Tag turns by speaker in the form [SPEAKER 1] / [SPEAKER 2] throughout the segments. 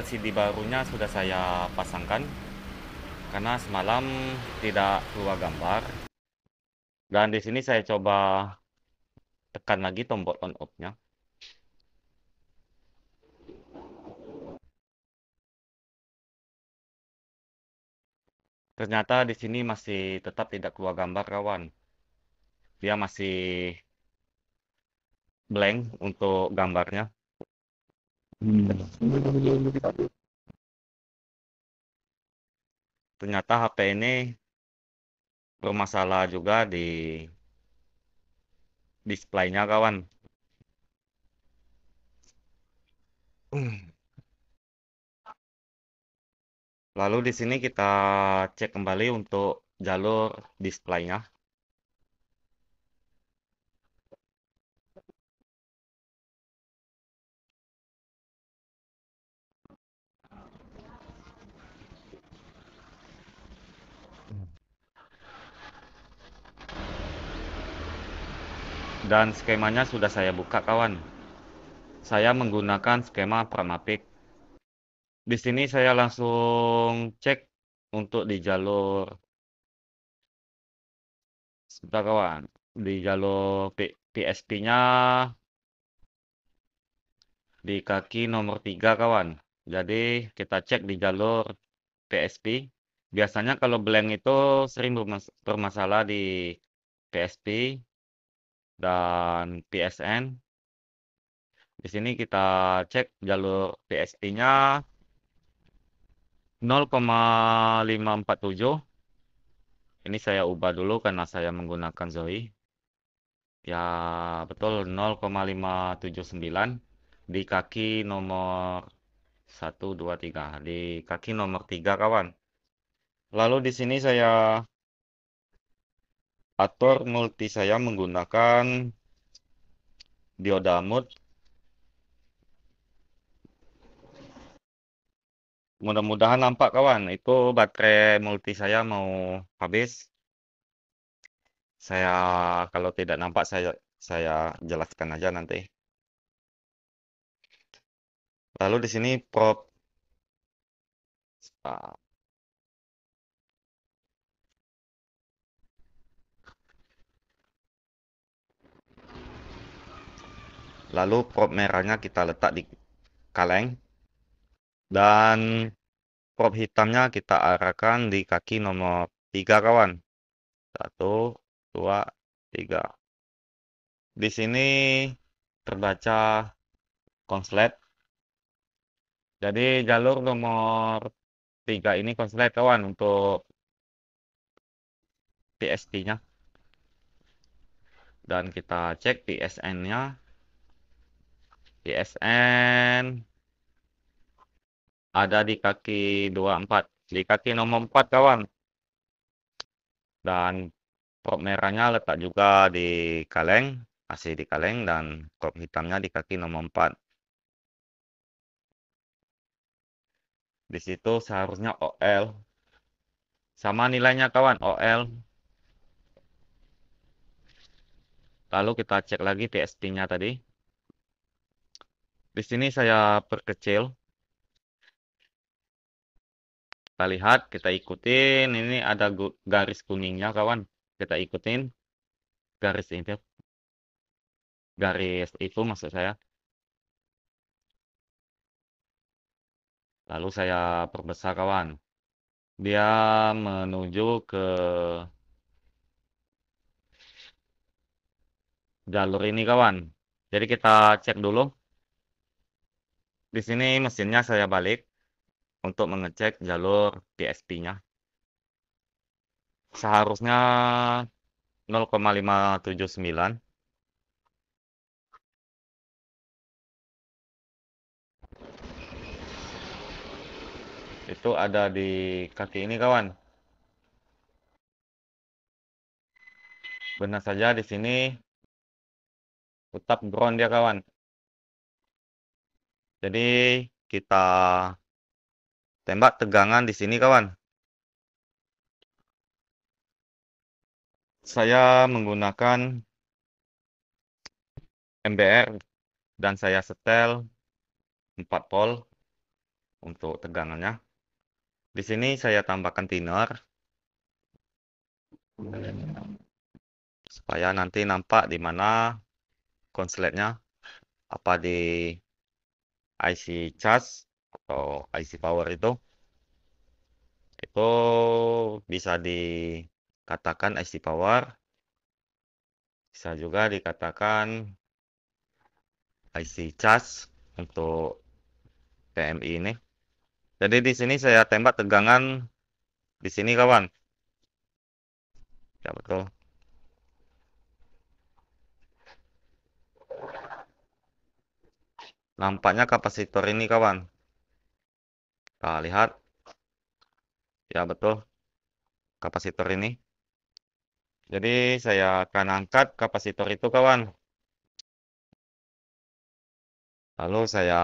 [SPEAKER 1] LCD barunya sudah saya pasangkan karena semalam tidak keluar gambar dan di sini saya coba tekan lagi tombol on off nya ternyata di sini masih tetap tidak keluar gambar kawan dia masih blank untuk gambarnya Ternyata HP ini bermasalah juga di displaynya kawan. Lalu di sini kita cek kembali untuk jalur displaynya. dan skemanya sudah saya buka kawan. Saya menggunakan skema Pramapik. Di sini saya langsung cek untuk di jalur sebentar kawan di jalur PSP-nya di kaki nomor 3 kawan. Jadi kita cek di jalur PSP. Biasanya kalau blank itu sering bermasalah di PSP dan PSN. Di sini kita cek jalur PST-nya 0,547. Ini saya ubah dulu karena saya menggunakan Zoe. Ya, betul 0,579 di kaki nomor 1 2 3 di kaki nomor 3 kawan. Lalu di sini saya atur multi saya menggunakan dioda mode. Mudah-mudahan nampak kawan, itu baterai multi saya mau habis. Saya kalau tidak nampak saya saya jelaskan aja nanti. Lalu di sini prop Lalu prop merahnya kita letak di kaleng. Dan prop hitamnya kita arahkan di kaki nomor 3 kawan. 1, 2, 3. Di sini terbaca konslet. Jadi jalur nomor 3 ini konslet kawan untuk PST-nya. Dan kita cek PSN-nya PSN ada di kaki 24 di kaki nomor 4 kawan dan prop merahnya letak juga di kaleng masih di kaleng dan prop hitamnya di kaki nomor 4 di situ seharusnya OL sama nilainya kawan OL lalu kita cek lagi TSP-nya tadi di sini saya perkecil. Kita lihat, kita ikutin. Ini ada garis kuningnya, kawan. Kita ikutin garis ini. Garis itu maksud saya. Lalu saya perbesar, kawan. Dia menuju ke jalur ini kawan. Jadi kita cek dulu di sini mesinnya saya balik untuk mengecek jalur PSP-nya. Seharusnya 0,579. Itu ada di kaki ini kawan. Benar saja di sini utap ground dia kawan. Jadi kita tembak tegangan di sini kawan. Saya menggunakan MBR dan saya setel 4 volt untuk tegangannya. Di sini saya tambahkan thinner supaya nanti nampak di mana konsletnya apa di IC charge atau IC power itu itu bisa dikatakan IC power bisa juga dikatakan IC charge untuk PMI ini jadi di sini saya tembak tegangan di sini kawan ya betul Nampaknya kapasitor ini kawan. kita lihat. Ya, betul. Kapasitor ini. Jadi, saya akan angkat kapasitor itu kawan. Lalu saya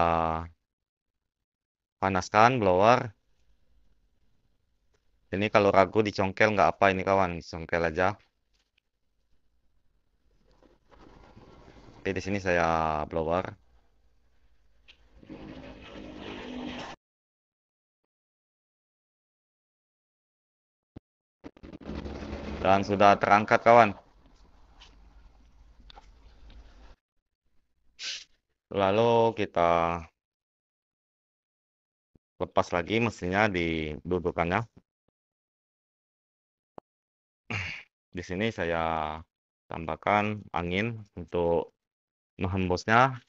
[SPEAKER 1] panaskan blower. Ini kalau ragu dicongkel nggak apa ini kawan, dicongkel aja. oke di sini saya blower. Dan sudah terangkat kawan. Lalu kita lepas lagi mesinnya di dudukannya. Di sini saya tambahkan angin untuk menghembusnya.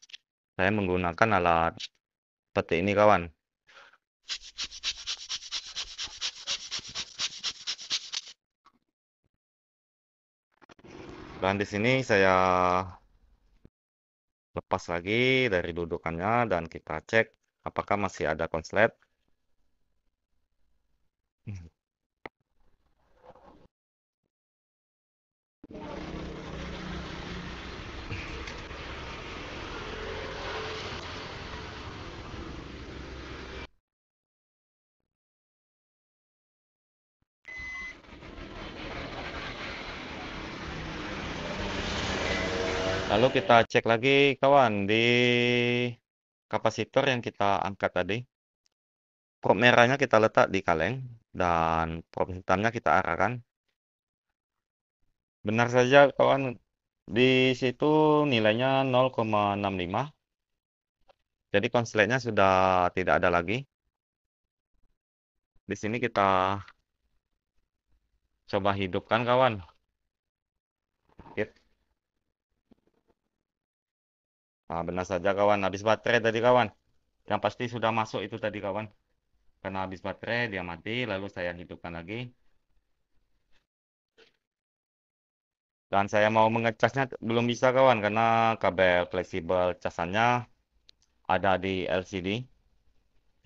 [SPEAKER 1] Saya menggunakan alat seperti ini kawan. Dan di sini saya lepas lagi dari dudukannya dan kita cek apakah masih ada konslet. Hmm. Lalu kita cek lagi kawan di kapasitor yang kita angkat tadi. Probe merahnya kita letak di kaleng dan probe hitamnya kita arahkan. Benar saja kawan di situ nilainya 0,65. Jadi konsletnya sudah tidak ada lagi. Di sini kita coba hidupkan kawan. Nah, benar saja kawan, habis baterai tadi kawan. Yang pasti sudah masuk itu tadi kawan. Karena habis baterai dia mati, lalu saya hidupkan lagi. Dan saya mau mengecasnya belum bisa kawan, karena kabel fleksibel casannya ada di LCD.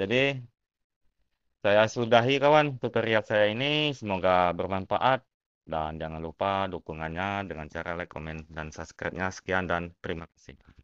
[SPEAKER 1] Jadi, saya sudahi kawan tutorial saya ini, semoga bermanfaat. Dan jangan lupa dukungannya dengan cara like, comment, dan subscribe-nya. Sekian dan terima kasih.